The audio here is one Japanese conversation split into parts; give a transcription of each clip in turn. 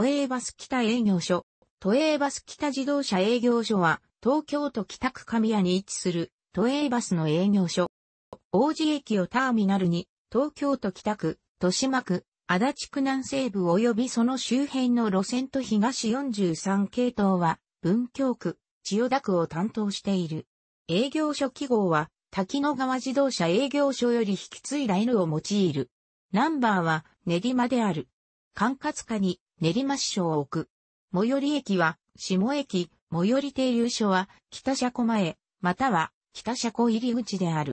都営バス北営業所。都営バス北自動車営業所は、東京都北区神谷に位置する、都営バスの営業所。王子駅をターミナルに、東京都北区、豊島区、足立区南西部及びその周辺の路線と東43系統は、文京区、千代田区を担当している。営業所記号は、滝野川自動車営業所より引き継いだ N を用いる。ナンバーは、練馬である。管轄下に練馬市置く。最寄り駅は、下駅、最寄り停留所は、北車庫前、または、北車庫入り口である。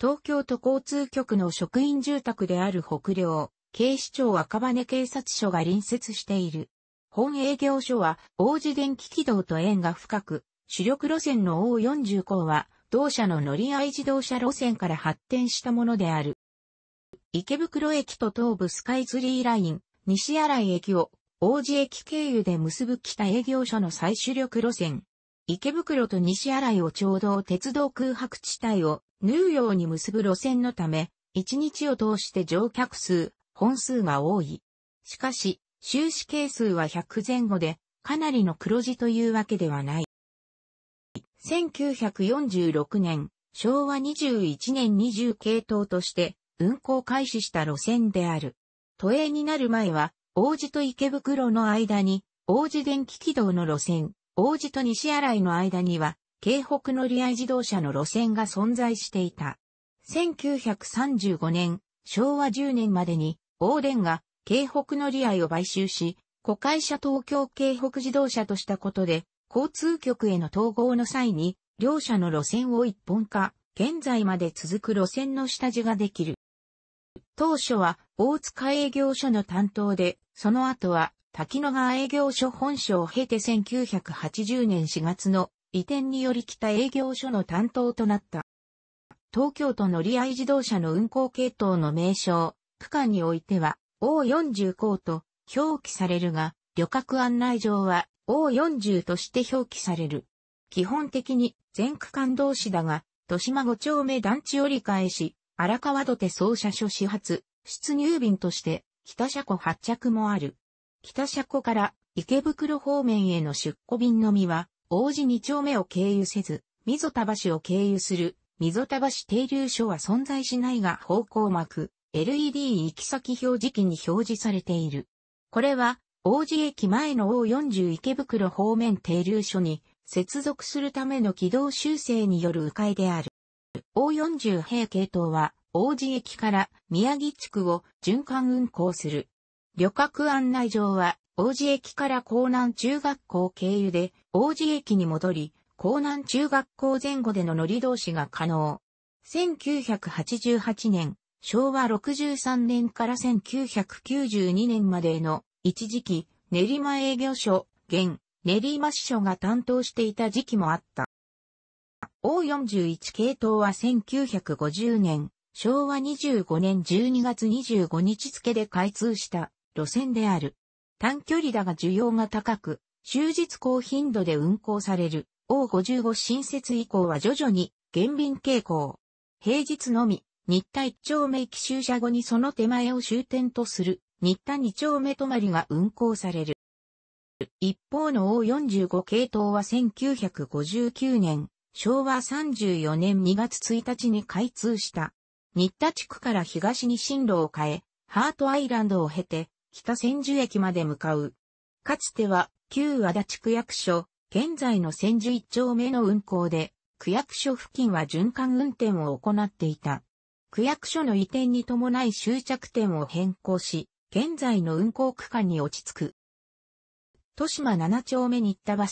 東京都交通局の職員住宅である北陵、警視庁赤羽警察署が隣接している。本営業所は、王子電気軌道と縁が深く、主力路線の O40 号は、同社の乗り合い自動車路線から発展したものである。池袋駅と東武スカイツリーライン、西新井駅を王子駅経由で結ぶ北営業所の最主力路線。池袋と西新井をちょうど鉄道空白地帯を縫うように結ぶ路線のため、1日を通して乗客数、本数が多い。しかし、収支係数は100前後で、かなりの黒字というわけではない。1946年、昭和21年20系統として運行開始した路線である。都営になる前は、王子と池袋の間に、王子電気軌道の路線、王子と西新井の間には、京北乗合自動車の路線が存在していた。1935年、昭和10年までに、王電が京北乗合を買収し、古会社東京京北自動車としたことで、交通局への統合の際に、両社の路線を一本化、現在まで続く路線の下地ができる。当初は大塚営業所の担当で、その後は滝野川営業所本所を経て1980年4月の移転により北営業所の担当となった。東京都乗合自動車の運行系統の名称、区間においては O40 項と表記されるが、旅客案内上は O40 として表記される。基本的に全区間同士だが、豊島5丁目団地折り返し、荒川土手総車所始発、出入便として、北車庫発着もある。北車庫から池袋方面への出庫便のみは、王子二丁目を経由せず、溝田橋を経由する、溝田橋停留所は存在しないが方向幕、LED 行き先表示器に表示されている。これは、王子駅前の O40 池袋方面停留所に接続するための軌道修正による迂回である。O40 平系統は、王子駅から宮城地区を循環運行する。旅客案内場は、王子駅から江南中学校経由で、王子駅に戻り、江南中学校前後での乗り同士が可能。1988年、昭和63年から1992年までの一時期、練馬営業所、現、練馬支所が担当していた時期もあった。O41 系統は1950年、昭和25年12月25日付で開通した路線である。短距離だが需要が高く、終日高頻度で運行される O55 新設以降は徐々に減便傾向。平日のみ、日田1丁目駅駐車後にその手前を終点とする、日田2丁目止まりが運行される。一方の O45 系統は1959年、昭和34年2月1日に開通した。新田地区から東に進路を変え、ハートアイランドを経て、北千住駅まで向かう。かつては、旧足立区役所、現在の千住一丁目の運行で、区役所付近は循環運転を行っていた。区役所の移転に伴い終着点を変更し、現在の運行区間に落ち着く。豊島7丁目新田橋、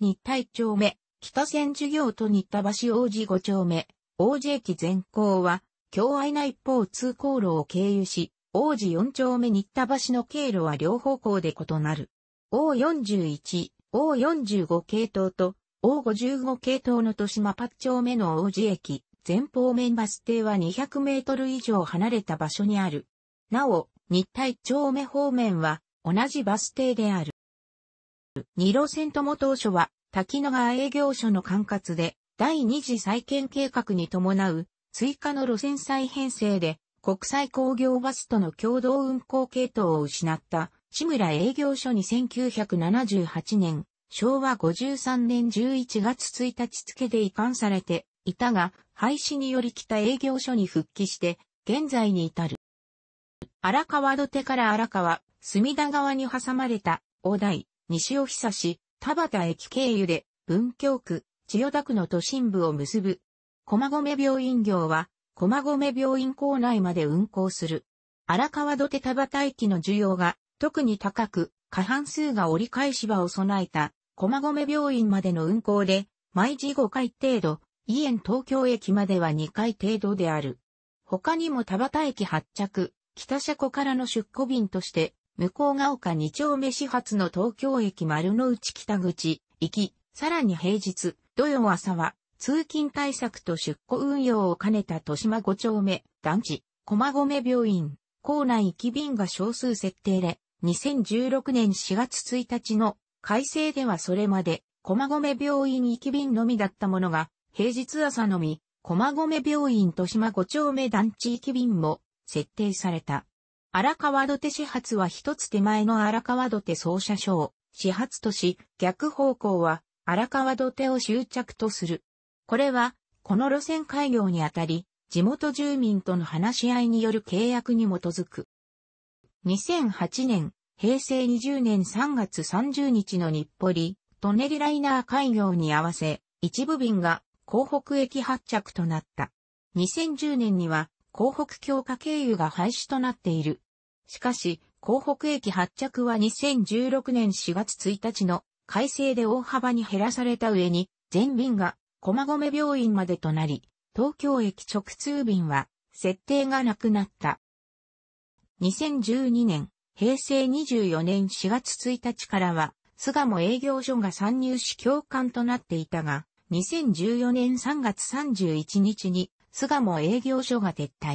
新田1丁目、北千住行と新田橋王子五丁目、王子駅全行は、京愛な一方通行路を経由し、王子四丁目新田橋の経路は両方向で異なる。O41、O45 系統と、O55 系統の豊島八丁目の王子駅、前方面バス停は200メートル以上離れた場所にある。なお、日体丁目方面は同じバス停である。二路線とも当初は滝野川営業所の管轄で、第二次再建計画に伴う、追加の路線再編成で、国際工業バスとの共同運行系統を失った、志村営業所に1978年、昭和53年11月1日付で移管されていたが、廃止により北営業所に復帰して、現在に至る。荒川土手から荒川、隅田川に挟まれた、大台、西尾久志、田畑駅経由で、文京区、千代田区の都心部を結ぶ。駒込病院業は、駒込病院構内まで運行する。荒川土手田畑駅の需要が特に高く、過半数が折り返し場を備えた駒込病院までの運行で、毎時5回程度、伊園東京駅までは2回程度である。他にも田畑駅発着、北車庫からの出庫便として、向こうが丘2丁目始発の東京駅丸の内北口、行き、さらに平日、土曜朝は、通勤対策と出庫運用を兼ねた豊島5丁目、団地、駒込病院、校内行き便が少数設定で、2016年4月1日の改正ではそれまで、駒込病院行き便のみだったものが、平日朝のみ、駒込病院豊島5丁目団地行き便も設定された。荒川土手始発は一つ手前の荒川土手総車掌、を始発とし、逆方向は荒川土手を終着とする。これは、この路線開業にあたり、地元住民との話し合いによる契約に基づく。2008年、平成20年3月30日の日暮里、トネリライナー開業に合わせ、一部便が広北駅発着となった。2010年には、広北強化経由が廃止となっている。しかし、港北駅発着は2016年4月1日の改正で大幅に減らされた上に、全便が駒込病院までとなり、東京駅直通便は設定がなくなった。2012年、平成24年4月1日からは、菅も営業所が参入し共感となっていたが、2014年3月31日に菅も営業所が撤退。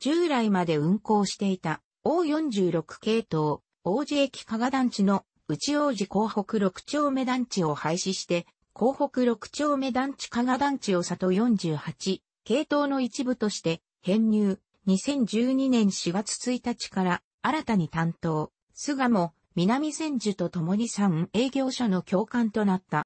従来まで運行していた O46 系統、王子駅加賀団地の内王子港北6丁目団地を廃止して、港北6丁目団地加賀団地を里48、系統の一部として、編入、2012年4月1日から新たに担当、菅も南千住と共に3営業所の共感となった。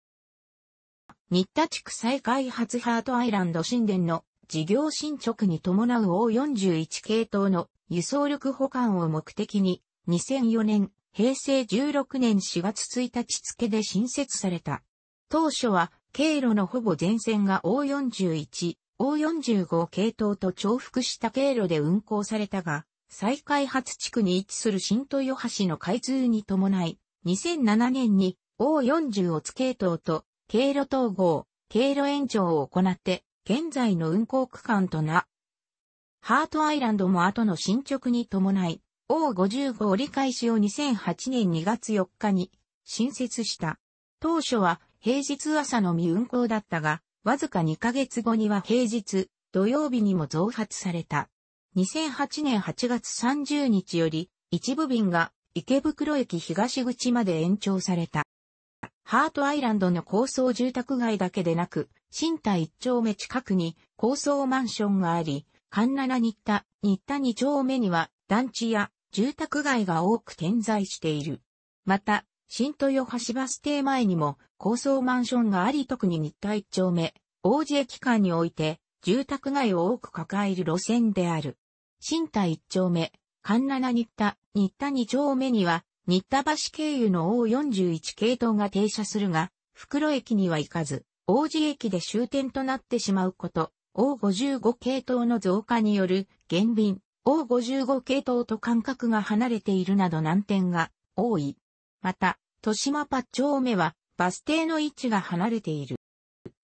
新田地区再開発ハートアイランド神殿の事業進捗に伴う O41 系統の輸送力保管を目的に、2004年、平成16年4月1日付で新設された。当初は、経路のほぼ全線が O41、O45 系統と重複した経路で運行されたが、再開発地区に位置する新豊橋の開通に伴い、2007年に O40 をつ系統と経路統合、経路延長を行って現在の運行区間とな。ハートアイランドも後の進捗に伴い、O55 折り返しを2008年2月4日に新設した。当初は平日朝のみ運行だったが、わずか2ヶ月後には平日、土曜日にも増発された。2008年8月30日より一部便が池袋駅東口まで延長された。ハートアイランドの高層住宅街だけでなく、新田1丁目近くに高層マンションがあり、神七新田、新田2丁目には団地や住宅街が多く点在している。また、新豊橋バス停前にも高層マンションがあり特に新田1丁目、王子駅間において住宅街を多く抱える路線である。新田1丁目、神七新田、新田2丁目には日田橋経由の O41 系統が停車するが、袋駅には行かず、王子駅で終点となってしまうこと、O55 系統の増加による減便、O55 系統と間隔が離れているなど難点が多い。また、豊島八丁目はバス停の位置が離れている。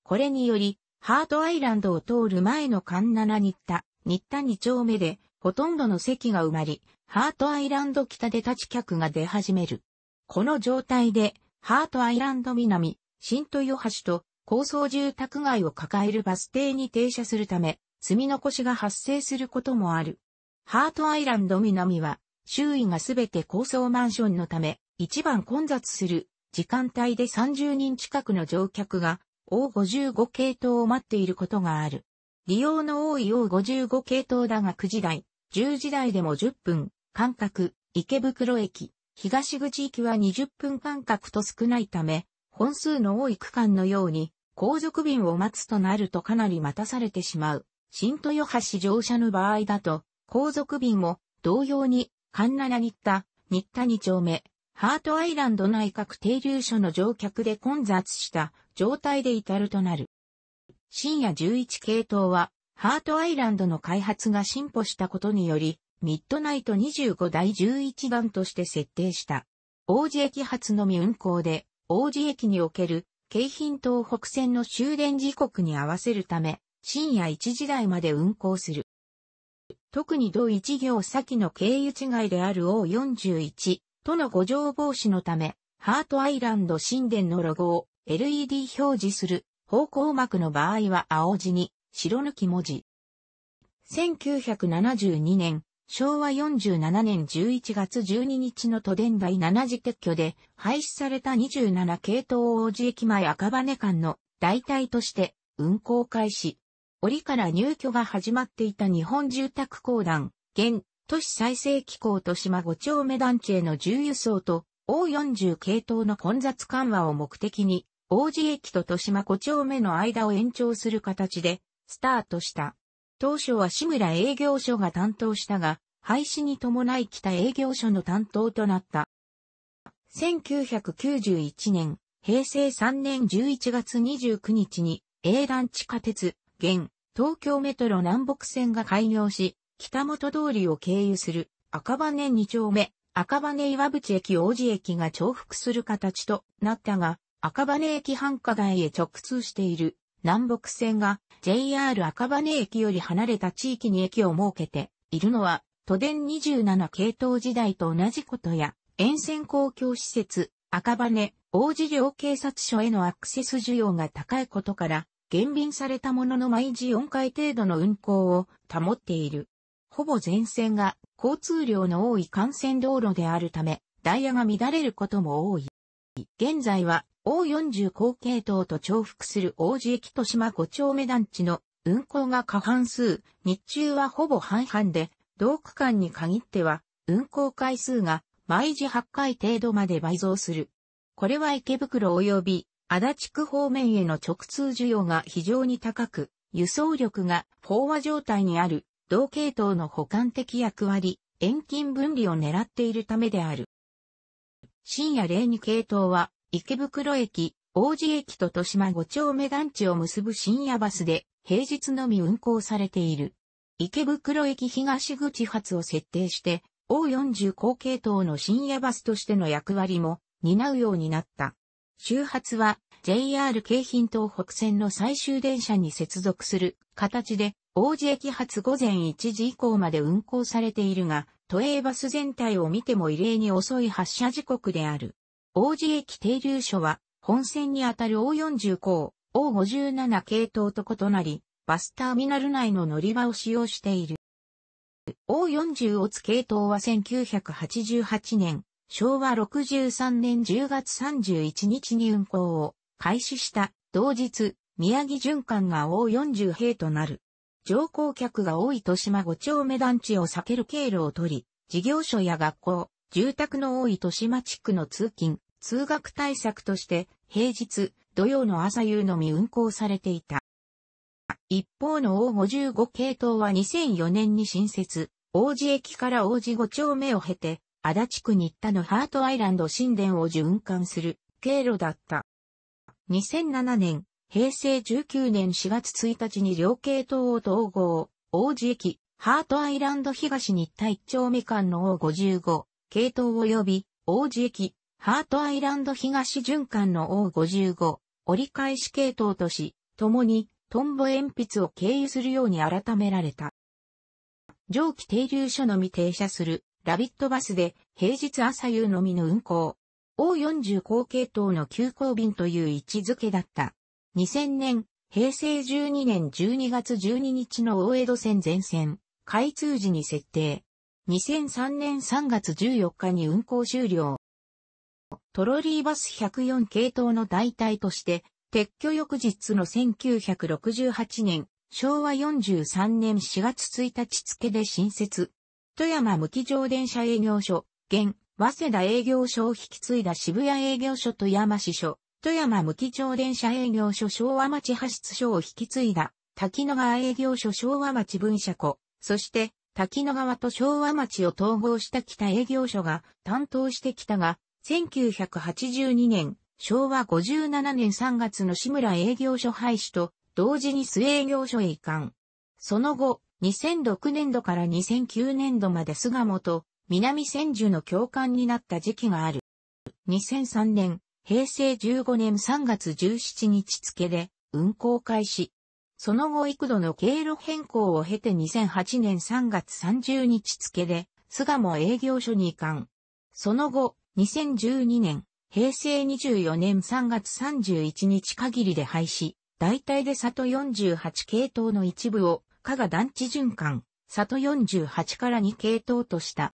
これにより、ハートアイランドを通る前の環七日田、日田二丁目で、ほとんどの席が埋まり、ハートアイランド北で立ち客が出始める。この状態で、ハートアイランド南、新豊橋と高層住宅街を抱えるバス停に停車するため、積み残しが発生することもある。ハートアイランド南は、周囲がすべて高層マンションのため、一番混雑する時間帯で30人近くの乗客が O55 系統を待っていることがある。利用の多い O55 系統だが9時台、10時台でも10分、間隔、池袋駅、東口行きは20分間隔と少ないため、本数の多い区間のように、後続便を待つとなるとかなり待たされてしまう。新豊橋乗車の場合だと、後続便も同様に、神奈新田、新田2丁目、ハートアイランド内閣停留所の乗客で混雑した状態で至るとなる。深夜11系統は、ハートアイランドの開発が進歩したことにより、ミッドナイト25第11番として設定した。王子駅発のみ運行で、王子駅における京浜東北線の終電時刻に合わせるため、深夜1時台まで運行する。特に同1行先の経由違いである O41 との誤情防止のため、ハートアイランド神殿のロゴを LED 表示する方向幕の場合は青地に白抜き文字。1972年、昭和47年11月12日の都電第7次撤去で廃止された27系統王子駅前赤羽間の代替として運行開始。折から入居が始まっていた日本住宅公団、現、都市再生機構と島5丁目団地への重輸送と O40 系統の混雑緩和を目的に、王子駅と豊島5丁目の間を延長する形で、スタートした。当初は志村営業所が担当したが、廃止に伴い北営業所の担当となった。1991年、平成3年11月29日に、営団地下鉄、現、東京メトロ南北線が開業し、北本通りを経由する赤羽2丁目、赤羽岩淵駅王子駅が重複する形となったが、赤羽駅繁華街へ直通している南北線が JR 赤羽駅より離れた地域に駅を設けているのは、都電27系統時代と同じことや、沿線公共施設、赤羽、大子城警察署へのアクセス需要が高いことから、減便されたものの毎時4回程度の運行を保っている。ほぼ全線が交通量の多い幹線道路であるため、ダイヤが乱れることも多い。現在は O40 後系統と重複する王子駅と島5丁目団地の運行が過半数、日中はほぼ半々で、同区間に限っては、運行回数が毎時8回程度まで倍増する。これは池袋及び足立区方面への直通需要が非常に高く、輸送力が飽和状態にある同系統の補完的役割、遠近分離を狙っているためである。深夜02系統は池袋駅、王子駅と豊島5丁目団地を結ぶ深夜バスで、平日のみ運行されている。池袋駅東口発を設定して、O40 後継等の深夜バスとしての役割も担うようになった。周発は JR 京浜東北線の最終電車に接続する形で、王子駅発午前1時以降まで運行されているが、都営バス全体を見ても異例に遅い発車時刻である。王子駅停留所は、本線にあたる O40 項、O57 系統と異なり、バスターミナル内の乗り場を使用している。O40 オツ系統は1988年、昭和63年10月31日に運行を開始した同日、宮城循環が O40 兵となる。乗降客が多い豊島5丁目団地を避ける経路を取り、事業所や学校、住宅の多い豊島地区の通勤、通学対策として平日、土曜の朝夕のみ運行されていた。一方の O55 系統は2004年に新設、王子駅から王子5丁目を経て、足立区新田のハートアイランド神殿を循環する経路だった。2007年、平成19年4月1日に両系統を統合、王子駅、ハートアイランド東新田1丁目間の O55 系統及び、王子駅、ハートアイランド東循環の O55、折り返し系統とし、共にトンボ鉛筆を経由するように改められた。上記停留所のみ停車するラビットバスで平日朝夕のみの運行。O40 高系統の急行便という位置づけだった。2000年、平成12年12月12日の大江戸線全線、開通時に設定。2003年3月14日に運行終了。トロリーバス104系統の代替として、撤去翌日の1968年、昭和43年4月1日付で新設。富山無機乗電車営業所、現、早稲田営業所を引き継いだ渋谷営業所富山支所、富山無機乗電車営業所昭和町派出所を引き継いだ、滝野川営業所昭和町分社庫、そして、滝野川と昭和町を統合した北営業所が担当してきたが、1982年、昭和57年3月の志村営業所廃止と、同時に須営業所へ移管。その後、2006年度から2009年度まで菅本、南千住の教官になった時期がある。2003年、平成15年3月17日付で運行開始。その後幾度の経路変更を経て2008年3月30日付で、巣鴨営業所に移管。その後、2012年、平成24年3月31日限りで廃止、大体で里48系統の一部を、加賀団地循環、里48から2系統とした。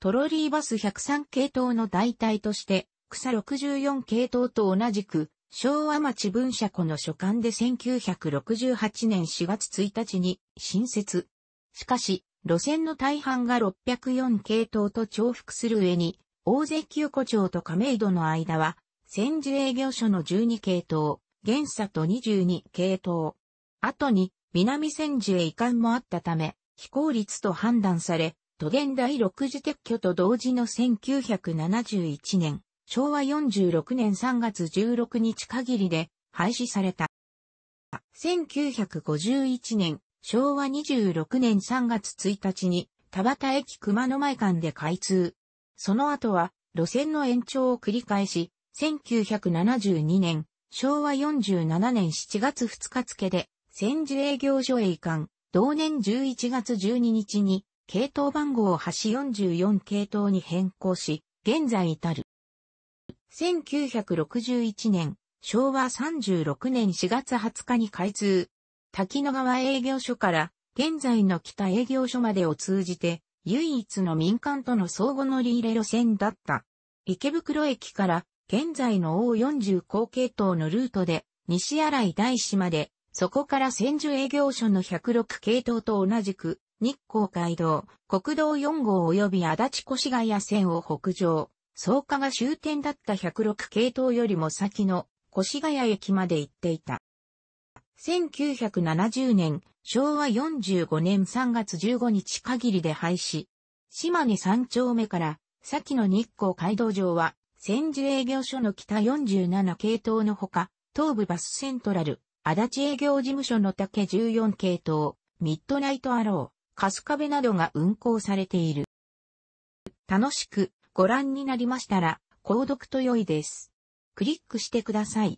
トロリーバス103系統の代替として、草64系統と同じく、昭和町分社庫の所管で1968年4月1日に新設。しかし、路線の大半が604系統と重複する上に、大関急湖町と亀戸の間は、千住営業所の12系統、現佐と22系統。後に、南千住へ移管もあったため、非効率と判断され、都現第6次撤去と同時の1971年、昭和46年3月16日限りで廃止された。1951年、昭和26年3月1日に、田端駅熊野前間で開通。その後は路線の延長を繰り返し、1972年、昭和47年7月2日付で、千住営業所へ移管、同年11月12日に、系統番号を橋44系統に変更し、現在至る。1961年、昭和36年4月20日に開通。滝野川営業所から現在の北営業所までを通じて唯一の民間との相互乗り入れ路線だった。池袋駅から現在の O40 高系統のルートで西新井大師まで、そこから千住営業所の106系統と同じく日光街道、国道4号及び足立越谷線を北上、草加が終点だった106系統よりも先の越谷駅まで行っていた。1970年、昭和45年3月15日限りで廃止。島根三丁目から、先の日光街道上は、千住営業所の北47系統のほか、東武バスセントラル、足立営業事務所の竹14系統、ミッドナイトアロー、カスカベなどが運行されている。楽しくご覧になりましたら、購読と良いです。クリックしてください。